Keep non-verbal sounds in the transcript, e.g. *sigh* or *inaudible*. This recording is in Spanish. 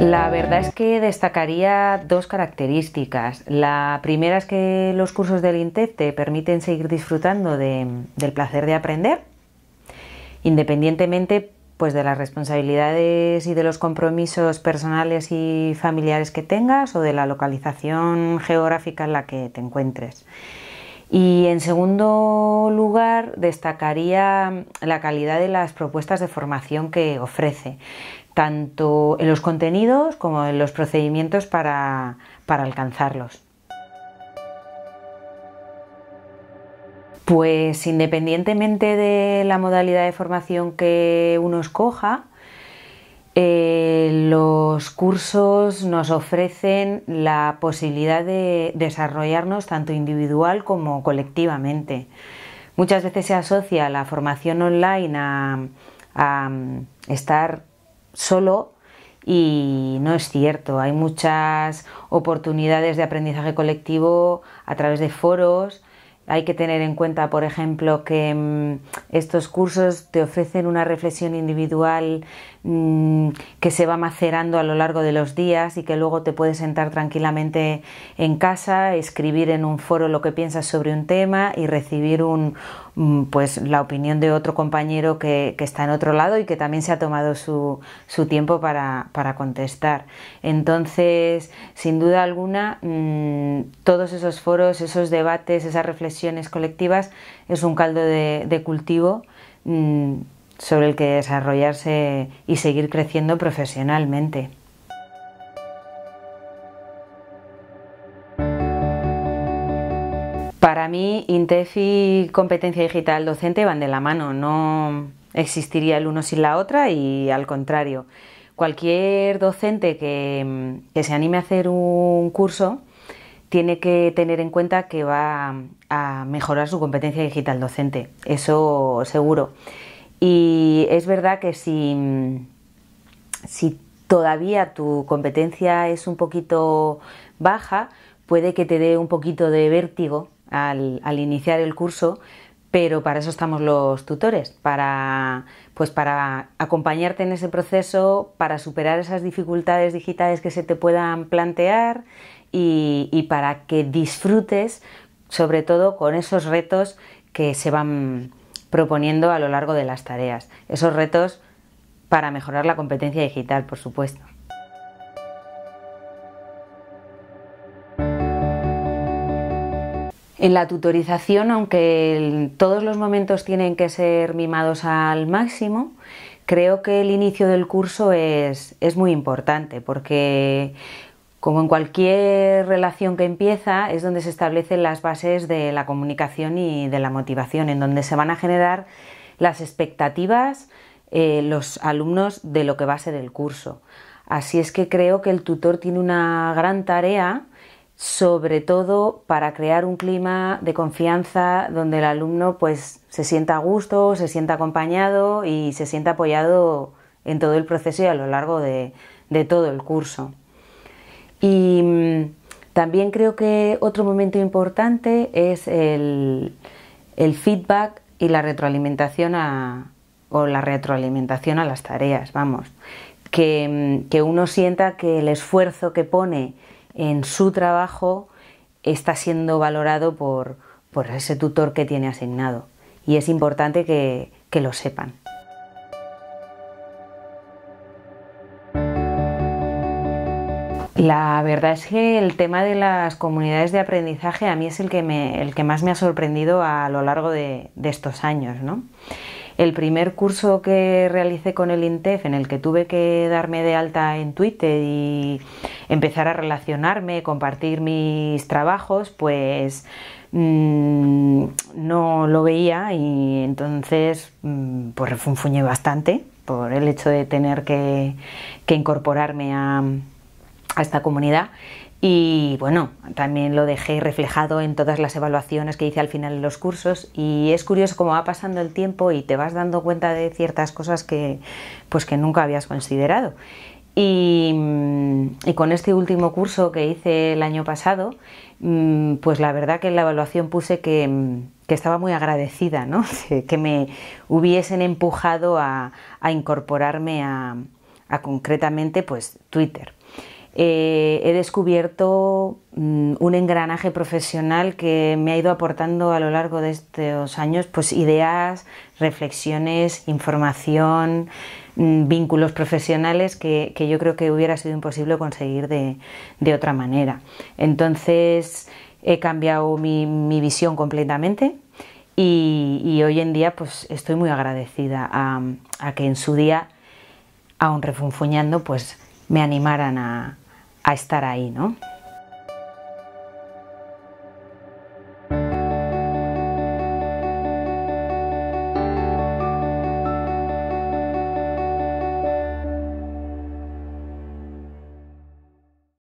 La verdad es que destacaría dos características. La primera es que los cursos del INTEC te permiten seguir disfrutando del placer de aprender, independientemente pues, de las responsabilidades y de los compromisos personales y familiares que tengas o de la localización geográfica en la que te encuentres. Y en segundo lugar, destacaría la calidad de las propuestas de formación que ofrece tanto en los contenidos como en los procedimientos para, alcanzarlos. Pues independientemente de la modalidad de formación que uno escoja, eh, los cursos nos ofrecen la posibilidad de desarrollarnos tanto individual como colectivamente. Muchas veces se asocia la formación online a, a mm, estar solo y no es cierto. Hay muchas oportunidades de aprendizaje colectivo a través de foros. Hay que tener en cuenta, por ejemplo, que mm, estos cursos te ofrecen una reflexión individual Mm, que se va macerando a lo largo de los días y que luego te puedes sentar tranquilamente en casa, escribir en un foro lo que piensas sobre un tema y recibir un, mm, pues la opinión de otro compañero que, está en otro lado y que también se ha tomado su, tiempo para, contestar. Entonces, sin duda alguna, mm, todos esos foros, esos debates, esas reflexiones colectivas es un caldo de, cultivo sobre el que desarrollarse y seguir creciendo profesionalmente. Para mí, INTEF y competencia digital docente van de la mano, no existiría el uno sin la otra y al contrario. Cualquier docente que, que se anime a hacer un curso tiene que tener en cuenta que va a mejorar su competencia digital docente, eso seguro. Y es verdad que si, si todavía tu competencia es un poquito baja, puede que te dé un poquito de vértigo al, iniciar el curso, pero para eso estamos los tutores, para pues para acompañarte en ese proceso, para superar esas dificultades digitales que se te puedan plantear y, y para que disfrutes sobre todo con esos retos que se van proponiendo a lo largo de las tareas. Esos retos para mejorar la competencia digital, por supuesto. En la tutorización, aunque todos los momentos tienen que ser mimados al máximo, creo que el inicio del curso es, muy importante porque como en cualquier relación que empieza, es donde se establecen las bases de la comunicación y de la motivación, en donde se van a generar las expectativas eh, los alumnos de lo que va a ser el curso. Así es que creo que el tutor tiene una gran tarea, sobre todo para crear un clima de confianza donde el alumno pues, se sienta a gusto, se sienta acompañado y se sienta apoyado en todo el proceso y a lo largo de todo el curso. Y mm, también creo que otro momento importante es el, feedback y la retroalimentación a, o la retroalimentación a las tareas, vamos. Mm, que, uno sienta que el esfuerzo que pone en su trabajo está siendo valorado por, ese tutor que tiene asignado. Y es importante que lo sepan. La verdad es que el tema de las comunidades de aprendizaje a mí es el que, el que más me ha sorprendido a lo largo de, estos años. ¿no? El primer curso que realicé con el INTEF, en el que tuve que darme de alta en Twitter y empezar a relacionarme, compartir mis trabajos, pues mm, no lo veía y entonces mm, pues refunfuñé bastante por el hecho de tener que incorporarme a a esta comunidad y bueno, también lo dejé reflejado en todas las evaluaciones que hice al final de los cursos y es curioso cómo va pasando el tiempo y te vas dando cuenta de ciertas cosas que pues que nunca habías considerado. Y, mm, con este último curso que hice el año pasado, mm, pues la verdad que en la evaluación puse que, mm, estaba muy agradecida, ¿no? *laughs* que me hubiesen empujado a, incorporarme a, a concretamente pues Twitter eh, he descubierto mm, un engranaje profesional que me ha ido aportando a lo largo de estos años pues ideas, reflexiones, información, mm, vínculos profesionales que, yo creo que hubiera sido imposible conseguir de, otra manera. Entonces he cambiado mi, visión completamente. Y, hoy en día pues estoy muy agradecida a, que en su día, aún refunfuñando, pues me animaran a, a estar ahí, ¿no?